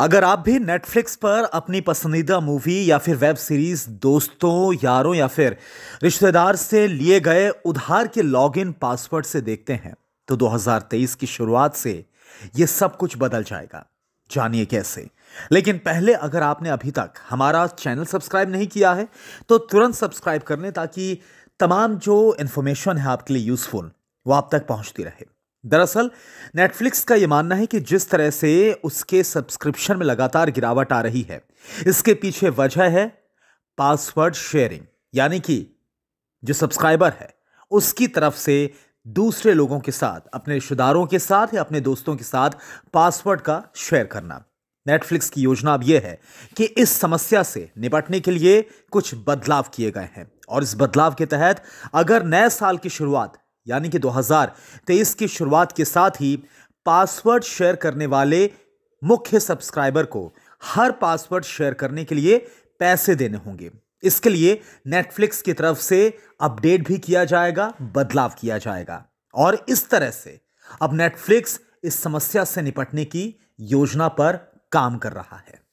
अगर आप भी नेटफ्लिक्स पर अपनी पसंदीदा मूवी या फिर वेब सीरीज दोस्तों यारों या फिर रिश्तेदार से लिए गए उधार के लॉगिन पासवर्ड से देखते हैं तो 2023 की शुरुआत से ये सब कुछ बदल जाएगा जानिए कैसे लेकिन पहले अगर आपने अभी तक हमारा चैनल सब्सक्राइब नहीं किया है तो तुरंत सब्सक्राइब कर लें ताकि तमाम जो इन्फॉर्मेशन है आपके लिए यूज़फुल वो आप तक पहुँचती रहे दरअसल नेटफ्लिक्स का यह मानना है कि जिस तरह से उसके सब्सक्रिप्शन में लगातार गिरावट आ रही है इसके पीछे वजह है पासवर्ड शेयरिंग यानी कि जो सब्सक्राइबर है उसकी तरफ से दूसरे लोगों के साथ अपने रिश्तेदारों के साथ या अपने दोस्तों के साथ पासवर्ड का शेयर करना नेटफ्लिक्स की योजना अब यह है कि इस समस्या से निपटने के लिए कुछ बदलाव किए गए हैं और इस बदलाव के तहत अगर नए साल की शुरुआत यानी कि 2023 की शुरुआत के साथ ही पासवर्ड शेयर करने वाले मुख्य सब्सक्राइबर को हर पासवर्ड शेयर करने के लिए पैसे देने होंगे इसके लिए नेटफ्लिक्स की तरफ से अपडेट भी किया जाएगा बदलाव किया जाएगा और इस तरह से अब नेटफ्लिक्स इस समस्या से निपटने की योजना पर काम कर रहा है